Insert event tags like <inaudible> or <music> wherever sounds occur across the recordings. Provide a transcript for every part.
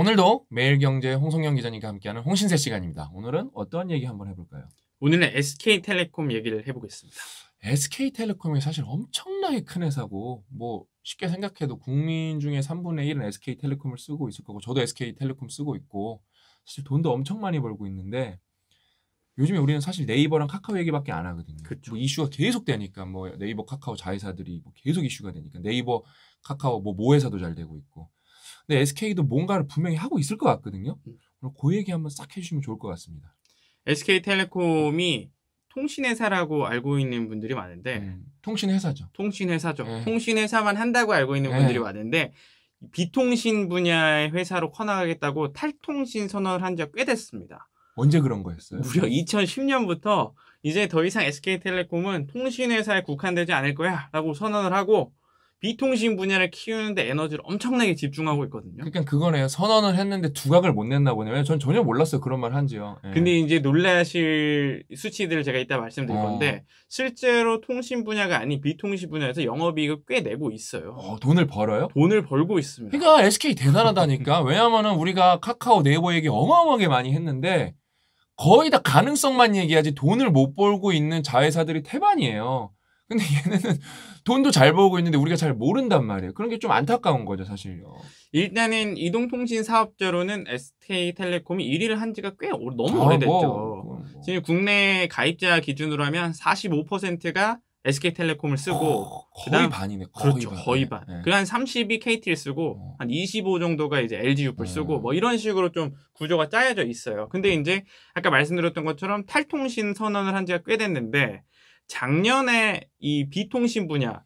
오늘도 매일경제 홍성영 기자님과 함께하는 홍신세 시간입니다. 오늘은 어떤 얘기 한번 해볼까요? 오늘은 SK텔레콤 얘기를 해보겠습니다. SK텔레콤이 사실 엄청나게 큰 회사고 뭐 쉽게 생각해도 국민 중에 3분의 1은 SK텔레콤을 쓰고 있을 거고 저도 SK텔레콤 쓰고 있고 사실 돈도 엄청 많이 벌고 있는데 요즘에 우리는 사실 네이버랑 카카오 얘기밖에 안 하거든요. 그렇죠. 뭐 이슈가 계속 되니까 뭐 네이버 카카오 자회사들이 뭐 계속 이슈가 되니까 네이버 카카오 뭐 모회사도 잘 되고 있고 근데 SK도 뭔가를 분명히 하고 있을 것 같거든요. 음. 그럼 그 얘기 한번 싹 해주시면 좋을 것 같습니다. SK텔레콤이 통신회사라고 알고 있는 분들이 많은데 음, 통신회사죠. 통신회사죠. 네. 통신회사만 한다고 알고 있는 예. 분들이 네. 많은데 비통신 분야의 회사로 커나가겠다고 탈통신 선언을 한적가꽤 됐습니다. 언제 그런 거였어요? 무려 2010년부터 이제 더 이상 SK텔레콤은 통신회사에 국한되지 않을 거야 라고 선언을 하고 비통신 분야를 키우는데 에너지를 엄청나게 집중하고 있거든요. 그러니까 그거네요. 선언을 했는데 두각을 못 냈나 보네요. 전 전혀 몰랐어요. 그런 말 한지요. 예. 근데 이제 놀라실 수치들을 제가 이따 말씀드릴 어. 건데 실제로 통신 분야가 아닌 비통신 분야에서 영업이익을 꽤 내고 있어요. 어, 돈을 벌어요? 돈을 벌고 있습니다. 그러니까 SK 대단하다니까. <laughs> 왜냐면 우리가 카카오 네이버 얘기 어마어마하게 많이 했는데 거의 다 가능성만 얘기하지 돈을 못 벌고 있는 자회사들이 태반이에요. 근데 얘네는 돈도 잘 벌고 있는데 우리가 잘 모른단 말이에요. 그런 게 좀 안타까운 거죠, 사실요. 일단은 이동통신 사업자로는 SK텔레콤이 1위를 한 지가 꽤 오래, 너무 아, 오래됐죠. 뭐, 뭐. 지금 국내 가입자 기준으로 하면 45%가 SK텔레콤을 쓰고 어, 거의 그다음, 반이네. 거의 그렇죠. 반. 거의 반. 네. 그한 30이 KT를 쓰고 어. 한25 정도가 이제 LG 유플 네. 예. 쓰고 뭐 이런 식으로 좀 구조가 짜여져 있어요. 근데 음. 이제 아까 말씀드렸던 것처럼 탈통신 선언을 한 지가 꽤 됐는데 작년에 이 비통신 분야,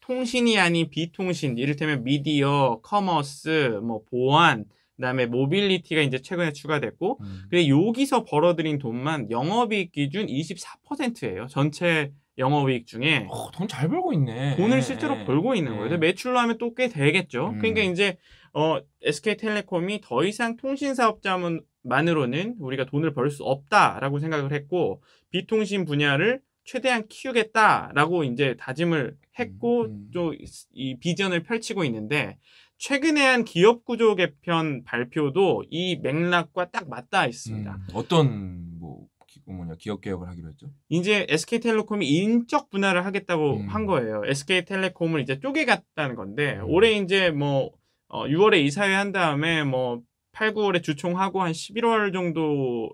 통신이 아닌 비통신, 이를테면 미디어, 커머스, 뭐 보안, 그다음에 모빌리티가 이제 최근에 추가됐고, 음. 근데 여기서 벌어들인 돈만 영업이익 기준 24%예요. 전체 영업이익 중에 어, 돈 잘 벌고 있네. 돈을 실제로 네. 벌고 있는 거예요. 네. 매출로 하면 또 꽤 되겠죠. 음. 그러니까 이제 어, SK텔레콤이 더 이상 통신 사업자만으로는 우리가 돈을 벌 수 없다라고 생각을 했고 비통신 분야를 최대한 키우겠다라고 이제 다짐을 했고 음, 음. 또이 비전을 펼치고 있는데 최근에 한 기업 구조 개편 발표도 이 맥락과 딱 맞닿아 있습니다. 음, 어떤 뭐 뭐냐 기업 개혁을 하기로 했죠? 이제 SK텔레콤이 인적 분할을 하겠다고 음. 한 거예요. SK텔레콤을 이제 쪼개갔다는 건데 올해 이제 뭐 어, 6월에 이사회 한 다음에 뭐 8, 9월에 주총하고 한 11월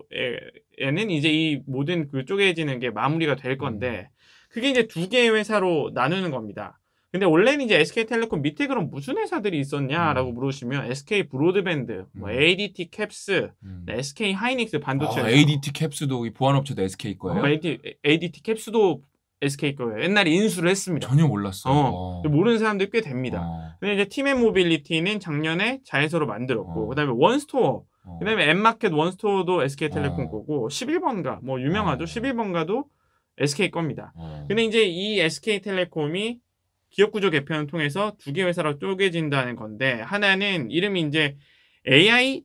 정도에는 이제 이 모든 그 쪼개지는 게 마무리가 될 음. 건데 그게 이제 두 개의 회사로 나누는 겁니다. 근데 원래는 이제 SK텔레콤 밑에 그럼 무슨 회사들이 있었냐라고 음. 물으시면 SK 브로드밴드, 뭐 ADT 음. 캡스, 음. SK 네, 하이닉스 아, 반도체. 아, 회사. ADT 캡스도 보안업체도 SK 거예요? 어, AD, t 캡스도 SK 거예요. 옛날에 인수를 했습니다. 전혀 몰랐어요. 어, 어. 모르는 사람들이 꽤 됩니다. 어. 근데 이제 팀의 모빌리티는 작년에 자회사로 만들었고, 어. 그 다음에 원스토어, 어. 그 다음에 엠마켓 원스토어도 SK텔레콤 어. 거고, 11번가, 뭐 유명하죠. 11번가도 SK 겁니다. 근데 이제 이 SK텔레콤이 기업구조 개편을 통해서 두 개 회사로 쪼개진다는 건데, 하나는 이름이 이제 AI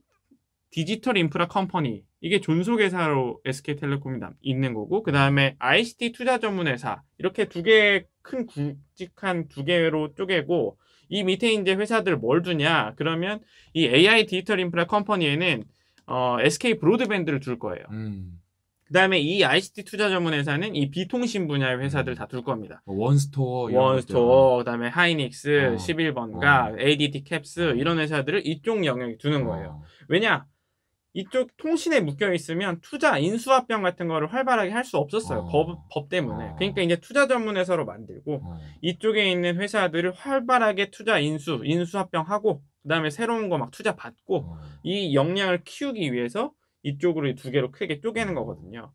디지털 인프라 컴퍼니 이게 존속회사로 SK텔레콤이 있는 거고 그 다음에 ICT 투자 전문회사 이렇게 두 개 큰 굵직한 두 개로 쪼개고 이 밑에 이제 회사들 뭘두냐 그러면 이 AI 디지털 인프라 컴퍼니에는 어, SK 브로드밴드를 둘 거예요. 음. 그 다음에 이 ICT 투자 전문 회사는 이 비통신 분야의 회사들 음. 다둘 겁니다. 뭐 원스토어. 원스토어, 그 다음에 하이닉스, 어. 11번가, 어. ADT 캡스, 어. 이런 회사들을 이쪽 영역에 두는 거예요. 어. 왜냐? 이쪽 통신에 묶여 있으면 투자 인수합병 같은 거를 활발하게 할 수 없었어요. 어. 법, 법 때문에. 어. 그러니까 이제 투자 전문 회사로 만들고 어. 이쪽에 있는 회사들을 활발하게 투자 인수, 인수합병하고 그다음에 새로운 거 막 투자 받고 어. 이 역량을 키우기 위해서 이쪽으로 두 개로 크게 쪼개는 거거든요.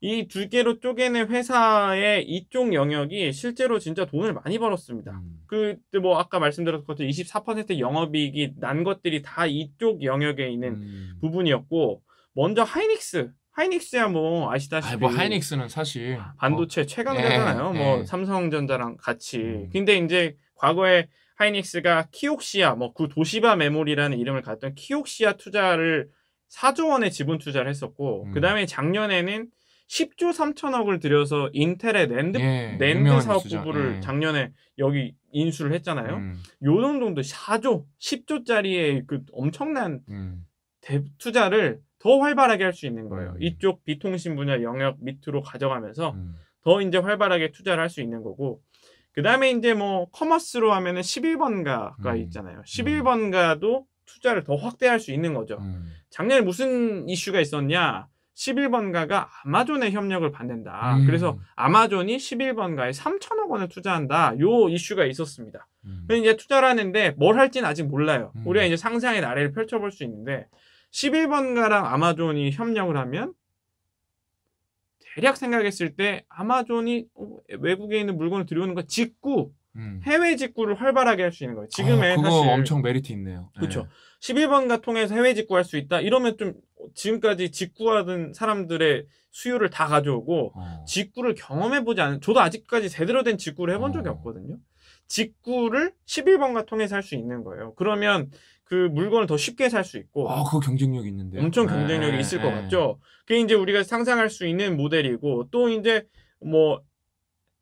이 두 개로 쪼개는 회사의 이쪽 영역이 실제로 진짜 돈을 많이 벌었습니다. 음. 그때 뭐 아까 말씀드렸던 것처럼 24% 영업이익이 난 것들이 다 이쪽 영역에 있는 음. 부분이었고 먼저 하이닉스 하이닉스야 뭐 아시다시피 아, 뭐 하이닉스는 사실 뭐 반도체 예, 뭐. 최강자잖아요. 네, 뭐 네. 삼성전자랑 같이 음. 근데 이제 과거에 하이닉스가 키옥시아 뭐 그 도시바 메모리라는 이름을 갖던 키옥시아 투자를 4조 원의 지분 투자를 했었고 음. 그다음에 작년에는 10조 3천억을 들여서 인텔의 랜드 예, 랜드 사업 부부를 예. 작년에 여기 인수를 했잖아요. 음. 요 정도도 4조 10조짜리의 그 엄청난 음. 대, 투자를 더 활발하게 할 수 있는 거예요. 음. 이쪽 비통신 분야 영역 밑으로 가져가면서 음. 더 이제 활발하게 투자를 할 수 있는 거고 그다음에 이제 뭐 커머스로 하면은 11번가가 음. 있잖아요. 11번가도 음. 투자를 더 확대할 수 있는 거죠. 음. 작년에 무슨 이슈가 있었냐? 11번가가 아마존의 협력을 받는다. 음. 그래서 아마존이 11번가에 3천억 원을 투자한다. 요 이슈가 있었습니다. 음. 이제 투자를 하는데 뭘 할지는 아직 몰라요. 음. 우리가 이제 상상의 나래를 펼쳐볼 수 있는데 11번가랑 아마존이 협력을 하면 대략 생각했을 때 아마존이 어, 외국에 있는 물건을 들여오는 것 직구 음. 해외 직구를 활발하게 할 수 있는 거예요. 지금의 아, 그거 사실 엄청 메리트 있네요. 예. 그렇죠. 네. 11번가 통해서 해외 직구할 수 있다. 이러면 좀 지금까지 직구하던 사람들의 수요를 다 가져오고 어. 직구를 경험해 보지 않은 저도 아직까지 제대로 된 직구를 해본 적이 어. 없거든요. 직구를 11번가 통해서 할 수 있는 거예요. 그러면 그 물건을 더 쉽게 살 수 있고. 아, 그 경쟁력 있는데. 엄청 예. 경쟁력이 에이, 있을 것 예. 같죠. 그게 이제 우리가 상상할 수 있는 모델이고 또 이제 뭐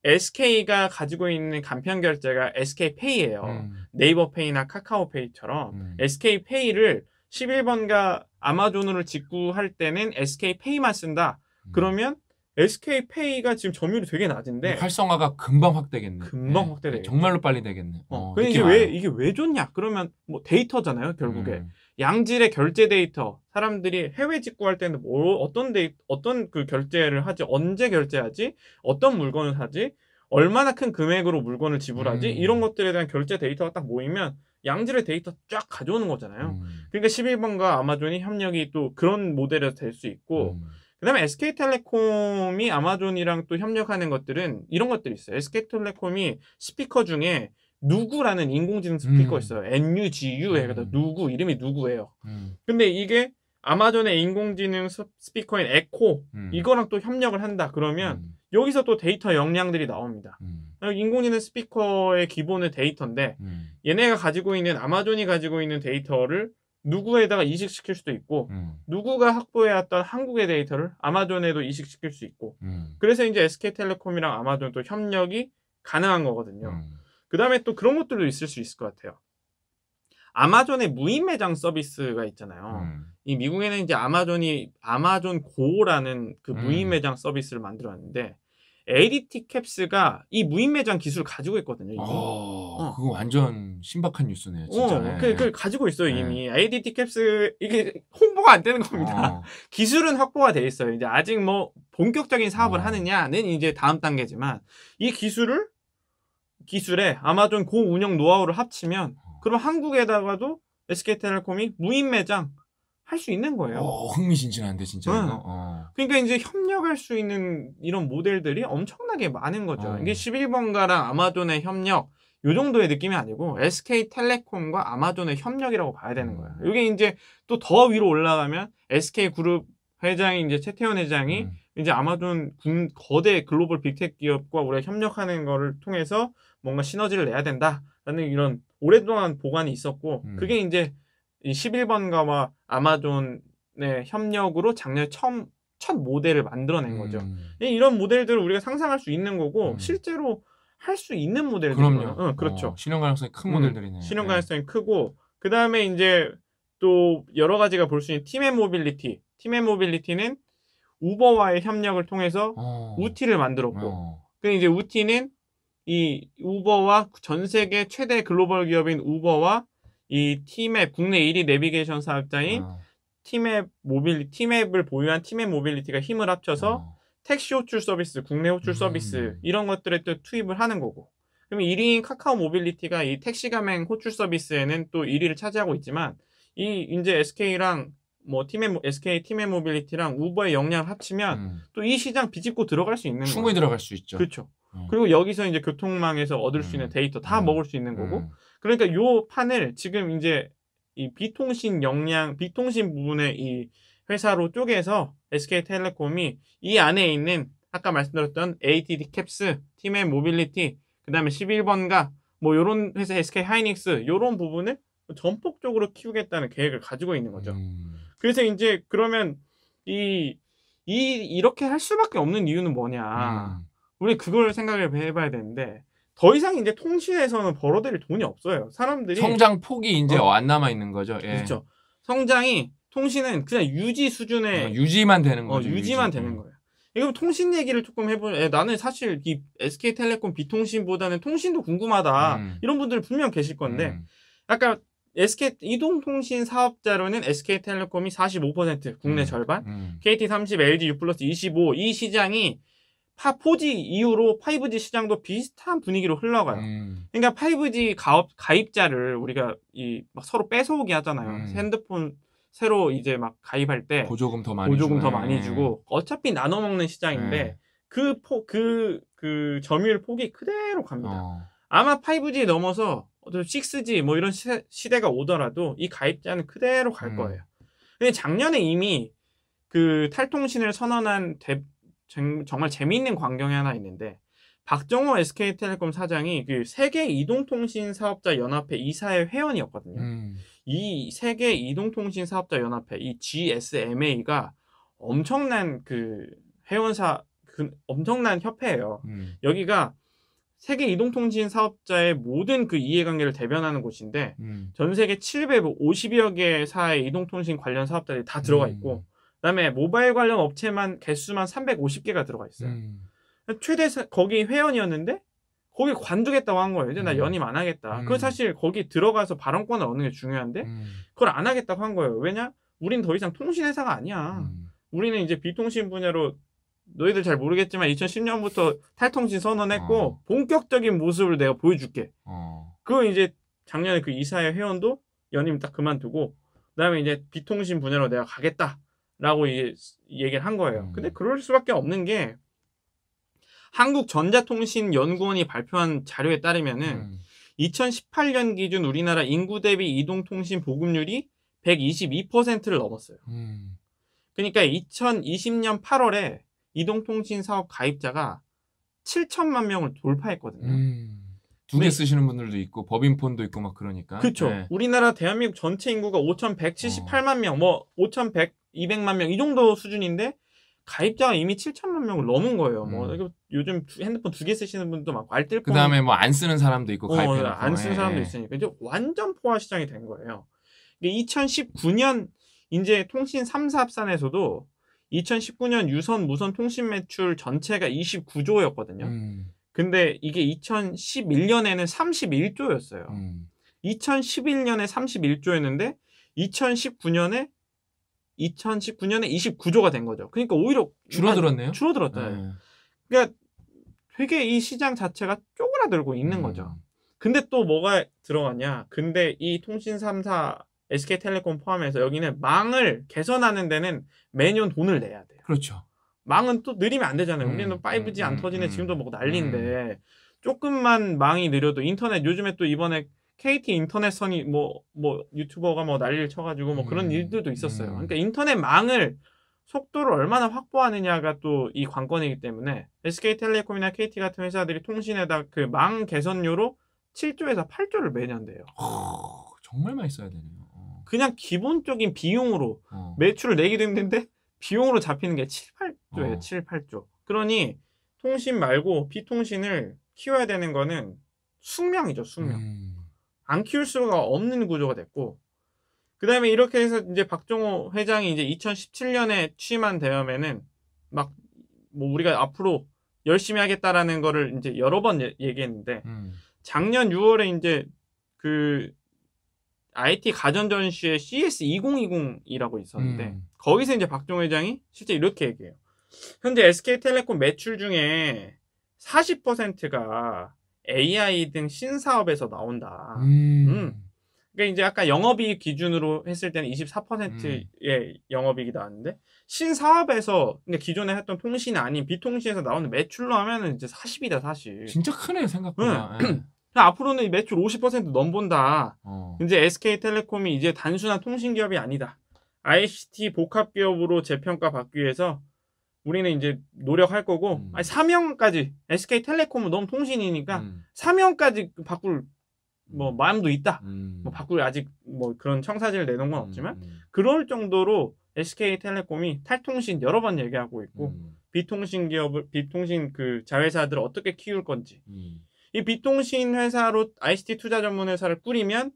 SK가 가지고 있는 간편 결제가 SK페이예요. 음. 네이버페이나 카카오페이처럼 음. SK페이를 11번가 아마존으로 직구할 때는 SK페이만 쓴다. 음. 그러면 SK페이가 지금 점유율이 되게 낮은데 활성화가 금방 확대겠네. 금방 네. 예. 확대돼. 정말로 빨리 되겠네. 어, 어, 근데 이게 왜 이게 왜 좋냐? 그러면 뭐 데이터잖아요, 결국에. 음. 양질의 결제 데이터 사람들이 해외 직구할 때는 뭐, 어떤 데이 어떤 그 결제를 하지 언제 결제하지 어떤 물건을 사지 얼마나 큰 금액으로 물건을 지불하지 음. 이런 것들에 대한 결제 데이터가 딱 모이면 양질의 데이터 쫙 가져오는 거잖아요. 음. 그러니까 11번과 아마존이 협력이 또 그런 모델에서 될수 있고 음. 그다음에 SK텔레콤이 아마존이랑 또 협력하는 것들은 이런 것들이 있어요. SK텔레콤이 스피커 중에 누구라는 인공지능 스피커 음. 있어요. NUGU 해가지고 음. 누구 이름이 누구예요. 음. 근데 이게 아마존의 인공지능 스피커인 에코 음. 이거랑 또 협력을 한다 그러면 음. 여기서 또 데이터 역량들이 나옵니다. 음. 인공지능 스피커의 기본의 데이터인데 음. 얘네가 가지고 있는 아마존이 가지고 있는 데이터를 누구에다가 이식시킬 수도 있고 누구가 확보해왔던 한국의 데이터를 아마존에도 이식시킬 수 있고 그래서 이제 SK텔레콤이랑 아마존 또 협력이 가능한 거거든요. 그 다음에 또 그런 것들도 있을 수 있을 것 같아요. 아마존의 무인 매장 서비스가 있잖아요. 음. 이 미국에는 이제 아마존이 아마존 고라는 그 무인 음. 매장 서비스를 만들었는데 ADT 캡스가 이 무인 매장 기술을 가지고 있거든요. 이미. 아, 어, 그거 완전 신박한 뉴스네요, 어, 진짜. 어, 그, 그 가지고 있어요, 네. 이미. 네. ADT 캡스 이게 홍보가 안 되는 겁니다. 어. <laughs> 기술은 확보가 돼 있어요. 이제 아직 뭐 본격적인 사업을 어. 하느냐는 이제 다음 단계지만 이 기술을 기술에 아마존 고 운영 노하우를 합치면 어. 그럼 한국에다가도 SK텔레콤이 무인 매장 할 수 있는 거예요. 어, 흥미진진한데 진짜. 응. 네. 어. 그러니까 이제 협력할 수 있는 이런 모델들이 엄청나게 많은 거죠. 어. 이게 11번가랑 아마존의 협력 요 정도의 느낌이 아니고 SK텔레콤과 아마존의 협력이라고 봐야 되는 거예요. 음. 이게 이제 또 더 위로 올라가면 SK그룹 회장이 이제 최태원 회장이 음. 이제 아마존 군 거대 글로벌 빅텍 기업과 우리가 협력하는 거를 통해서 뭔가 시너지를 내야 된다라는 이런 오랫동안 보관이 있었고 음. 그게 이제 이 11번가와 아마존의 협력으로 작년 처음 첫 모델을 만들어낸 거죠. 음. 예, 이런 모델들을 우리가 상상할 수 있는 거고 음. 실제로 할 수 있는 모델들. 그럼요. 응, 어, 그렇죠. 어, 실현 가능성이 큰 음, 모델들이네요. 신현 네. 가능성이 네. 크고 그 다음에 이제 또 여러 가지가 볼 수 있는 팀의 모빌리티. 팀의 모빌리티는 우버와의 협력을 통해서 어. 우티를 만들었고 어. 그 이제 우티는 이 우버와 전 세계 최대 글로벌 기업인 우버와 이 팀앱 국내 1위 내비게이션 사업자인 어. 팀앱 모빌리 팀앱을 보유한 팀앱 모빌리티가 힘을 합쳐서 어. 택시 호출 서비스, 국내 호출 서비스 음. 이런 것들에 또 투입을 하는 거고. 그러면 1위인 카카오 모빌리티가 이 택시 가맹 호출 서비스에는 또 1위를 차지하고 있지만 이 이제 SK랑 뭐 팀의 SK 팀의 모빌리티랑 우버의 역량 합치면 음. 또이 시장 비집고 들어갈 수 있는 충분히 거예요. 들어갈 수 있죠. 그렇죠. 음. 그리고 여기서 이제 교통망에서 얻을 수 있는 음. 데이터 다 음. 먹을 수 있는 거고 음. 그러니까 요 판을 지금 이제 이 비통신 역량 비통신 부분의 이 회사로 쪼개서 SK텔레콤이 이 안에 있는 아까 말씀드렸던 ATD 캡스, 팀의 모빌리티, 그다음에 11번가 뭐 요런 회사 SK 하이닉스 요런 부분을 전폭적으로 키우겠다는 계획을 가지고 있는 거죠. 음. 그래서 이제 그러면 이, 이 이렇게 할 수밖에 없는 이유는 뭐냐. 음. 우리 그걸 생각을 해봐야 되는데 더 이상 이제 통신에서는 벌어들일 돈이 없어요. 사람들이 성장 폭이 이제 어. 안 남아 있는 거죠. 예. 그렇죠. 성장이 통신은 그냥 유지 수준의 어, 유지만 되는 어, 거죠. 어, 유지만 유지. 되는 음. 거예요. 이거 통신 얘기를 조금 해보면 예, 나는 사실 이 SK텔레콤 비통신보다는 통신도 궁금하다 음. 이런 분들 분명 계실 건데 음. 아까 SK 이동통신 사업자로는 SK텔레콤이 45% 국내 음, 절반, 음. KT30, LG U 플러스 25, 이 시장이 파 4G 이후로 5G 시장도 비슷한 분위기로 흘러가요. 음. 그러니까 5G 가업, 가입자를 우리가 이 막 서로 뺏어오게 하잖아요. 음. 핸드폰 새로 이제 막 가입할 때 보조금 더 많이 보조금 주네. 더 많이 네. 주고 어차피 나눠 먹는 시장인데 그그그 네. 그, 그, 그 점유율 폭이 그대로 갑니다. 어. 아마 5G 넘어서 어떤 6G 뭐 이런 시대, 가 오더라도 이 가입자는 그대로 갈 음. 거예요. 근데 작년에 이미 그 탈통신을 선언한 대, 정말 재미있는 광경이 하나 있는데 박정호 SK텔레콤 사장이 그 세계 이동통신 사업자 연합회 이사회 회원이었거든요. 음. 이 세계 이동통신 사업자 연합회 이 GSMA가 엄청난 그 회원사 그 엄청난 협회예요. 음. 여기가 세계 이동통신 사업자의 모든 그 이해관계를 대변하는 곳인데 음. 전 세계 750여 개 사의 이동통신 관련 사업자들이 다 들어가 있고 음. 그다음에 모바일 관련 업체만 개수만 350개가 들어가 있어요. 음. 최대 사, 거기 회원이었는데 거기 관두겠다고 한 거예요. 이제 나 음. 연임 안 하겠다. 음. 그건 사실 거기 들어가서 발언권을 얻는 게 중요한데 음. 그걸 안 하겠다고 한 거예요. 왜냐? 우린 더 이상 통신회사가 아니야. 우리는 이제 비통신 분야로 너희들 잘 모르겠지만 2010년부터 탈통신 선언했고 어. 본격적인 모습을 내가 보여줄게. 어. 그 이제 작년에 그 이사회 회원도 연임 딱 그만두고 그다음에 이제 비통신 분야로 내가 가겠다라고 이제 얘기를 한 거예요. 음. 근데 그럴 수밖에 없는 게 한국전자통신연구원이 발표한 자료에 따르면은 음. 2018년 기준 우리나라 인구 대비 이동통신 보급률이 122%를 넘었어요. 음. 그러니까 2020년 8월에 이동통신 사업 가입자가 7천만 명을 돌파했거든요. 음, 두개 네. 쓰시는 분들도 있고 법인폰도 있고 막 그러니까. 그렇죠. 네. 우리나라 대한민국 전체 인구가 5,178만 어. 명, 뭐 5,100, 200만 명 이 정도 수준인데 가입자가 이미 7천만 명을 넘은 거예요. 뭐 음. 뭐 요즘 핸드폰 두 개 쓰시는 분도 막고알폰 그다음에 뭐 안 쓰는 사람도 있고 어, 가입해놓 어, 안 쓰는 예. 사람도 있으니까 이제 완전 포화 시장이 된 거예요. 2019년 이제 통신 3사 합산에서도 2019년 유선 무선 통신 매출 전체가 29조였거든요. 음. 근데 이게 2011년에는 31조였어요. 음. 2011년에 31조였는데 2019년에 2019년에 29조가 된 거죠. 그러니까 오히려 줄어들었네요. 줄어들었잖아요. 네. 그러니까 되게 이 시장 자체가 쪼그라들고 있는 음. 거죠. 근데 또 뭐가 들어가냐? 근데 이 통신 3사 SK텔레콤 포함해서 여기는 망을 개선하는 데는 매년 돈을 내야 돼요. 그렇죠. 망은 또 느리면 안 되잖아요. 음, 우리는 5G 음, 안 음, 터지네. 음, 지금도 뭐 난리인데 음. 조금만 망이 느려도 인터넷 요즘에 또 이번에 KT 인터넷선이 뭐 뭐 유튜버가 뭐 난리를 쳐가지고 뭐 그런 음, 일들도 있었어요. 그러니까 인터넷 망을 속도를 얼마나 확보하느냐가 또 이 관건이기 때문에 SK텔레콤이나 KT 같은 회사들이 통신에다 그 망 개선료로 7조에서 8조를 매년 돼요. 어, 정말 많이 써야 되네요. 그냥 기본적인 비용으로 어. 매출을 내기도 힘든데 비용으로 잡히는 게 7, 8조예요. 어. 7, 8조. 그러니 통신 말고 비통신을 키워야 되는 거는 숙명이죠, 숙명. 음. 안 키울 수가 없는 구조가 됐고 그다음에 이렇게 해서 이제 박종호 회장이 이제 2017년에 취임한 대음에는 막 뭐 우리가 앞으로 열심히 하겠다라는 거를 이제 여러 번 예, 얘기했는데 음. 작년 6월에 이제 그 IT 가전전시회 CS2020이라고 있었는데 음. 거기서 이제 박종 회장이 실제 이렇게 얘기해요. 현재 SK텔레콤 매출 중에 40%가 AI 등 신사업에서 나온다. 음. 음. 그러니까 이제 아까 영업이익 기준으로 했을 때는 24%의 음. 영업이익이 나왔는데 신사업에서 그러니까 기존에 했던 통신이 아닌 비통신에서 나오는 매출로 하면은 이제 40이다 사실. 진짜 크네요 생각보다. 네. 그러니까 앞으로는 매출 50% 넘본다. 어. 이제 SK텔레콤이 이제 단순한 통신기업이 아니다. ICT 복합기업으로 재평가받기 위해서 우리는 이제 노력할 거고 음. 아니, 사명까지 SK텔레콤은 너무 통신이니까 음. 사명까지 바꿀 뭐 음. 마음도 있다. 음. 뭐 바꿀 아직 뭐 그런 청사진을 내놓은 건 음, 없지만 음. 그럴 정도로 SK텔레콤이 탈통신 여러 번 얘기하고 있고 비통신 기업을 비통신 그 자회사들을 어떻게 키울 건지. 이 빚통신 회사로 ICT 투자 전문 회사를 꾸리면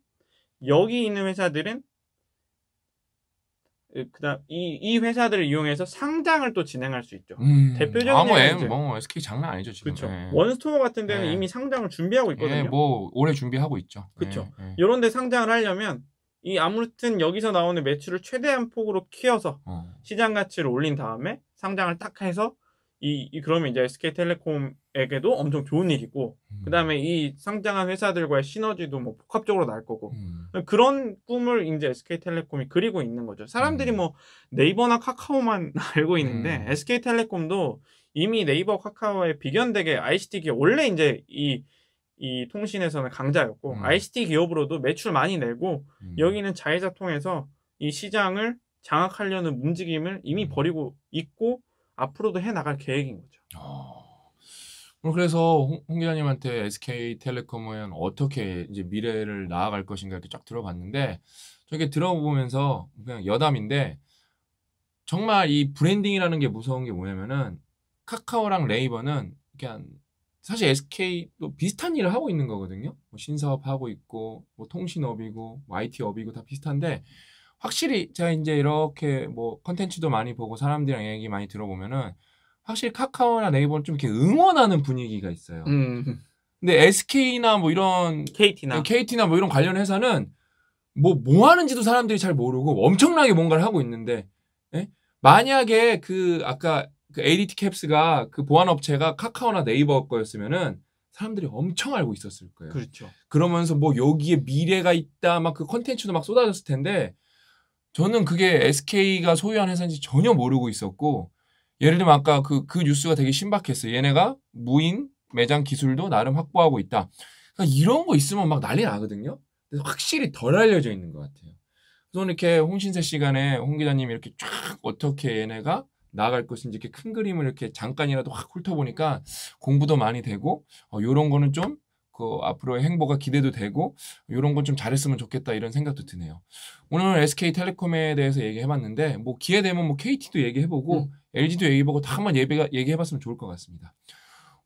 여기 있는 회사들은 그 그다음 이, 이 회사들을 이용해서 상장을 또 진행할 수 있죠. 음, 대표적인 아뭐뭐 SK 장난 아니죠 지금. 그렇죠. 예. 원스토어 같은 데는 예. 이미 상장을 준비하고 있거든요. 예, 뭐 올해 준비하고 있죠. 그렇죠. 이런 예, 예. 데 상장을 하려면 이 아무튼 여기서 나오는 매출을 최대한 폭으로 키워서 어. 시장 가치를 올린 다음에 상장을 딱 해서 이, 이 그러면 이제 SK텔레콤 에게도 엄청 좋은 일이고 음. 그다음에 이 상장한 회사들과의 시너지도 뭐 복합적으로 날 거고 음. 그런 꿈을 이제 SK텔레콤이 그리고 있는 거죠. 사람들이 음. 뭐 네이버나 카카오만 <laughs> 알고 있는데 SK텔레콤도 음. 이미 네이버 카카오에 비견되게 ICT 기업 원래 이제 이 이 통신에서는 강자였고 음. ICT 기업으로도 매출 많이 내고 음. 여기는 자회사 통해서 이 시장을 장악하려는 움직임을 이미 음. 버리고 있고 앞으로도 해 나갈 계획인 거죠. 어. 그래서 홍, 홍 기자님한테 SK텔레콤은 어떻게 이제 미래를 나아갈 것인가 이렇게 쫙 들어봤는데 저게 들어보면서 그냥 여담인데 정말 이 브랜딩이라는 게 무서운 게 뭐냐면은 카카오랑 레이버는 그냥 사실 SK도 비슷한 일을 하고 있는 거거든요. 뭐 신사업 하고 있고 뭐 통신업이고 뭐 IT업이고 다 비슷한데 확실히 제가 이제 이렇게 뭐 컨텐츠도 많이 보고 사람들이랑 얘기 많이 들어보면은 확실히 카카오나 네이버는 좀 이렇게 응원하는 분위기가 있어요. 음. 근데 SK나 뭐 이런 KT나 KT나 네, 뭐 이런 관련 회사는 뭐뭐 뭐 하는지도 사람들이 잘 모르고 엄청나게 뭔가를 하고 있는데 예? 만약에 그 아까 그 ADT 캡스가 그 보안 업체가 카카오나 네이버 거였으면은 사람들이 엄청 알고 있었을 거예요. 그렇죠. 그러면서 뭐 여기에 미래가 있다 막 그 컨텐츠도 막 쏟아졌을 텐데 저는 그게 SK가 소유한 회사인지 전혀 모르고 있었고 예를 들면 아까 그, 그 뉴스가 되게 신박했어요. 얘네가 무인 매장 기술도 나름 확보하고 있다. 그러니까 이런 거 있으면 막 난리 나거든요. 그래서 확실히 덜 알려져 있는 것 같아요. 그래서 이렇게 홍신세 시간에 홍 기자님이 이렇게 쫙 어떻게 얘네가 나갈 것인지 이렇게 큰 그림을 이렇게 잠깐이라도 확 훑어보니까 공부도 많이 되고 어, 요런 거는 좀 그 앞으로의 행보가 기대도 되고 요런 건 좀 잘했으면 좋겠다 이런 생각도 드네요. 오늘 SK텔레콤에 대해서 얘기해봤는데 뭐 기회 되면 뭐 KT도 얘기해보고 음. LG도 얘기보고 해다 한번 예배가, 얘기해봤으면 좋을 것 같습니다.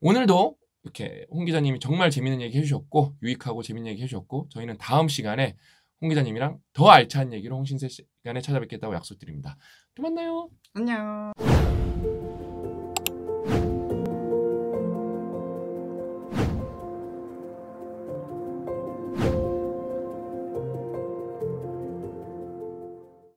오늘도 이렇게 홍 기자님이 정말 재밌는 얘기 해주셨고 유익하고 재밌는 얘기 해주셨고 저희는 다음 시간에 홍 기자님이랑 더 알찬 얘기로 홍신세 시간에 찾아뵙겠다고 약속드립니다. 또 만나요. 안녕.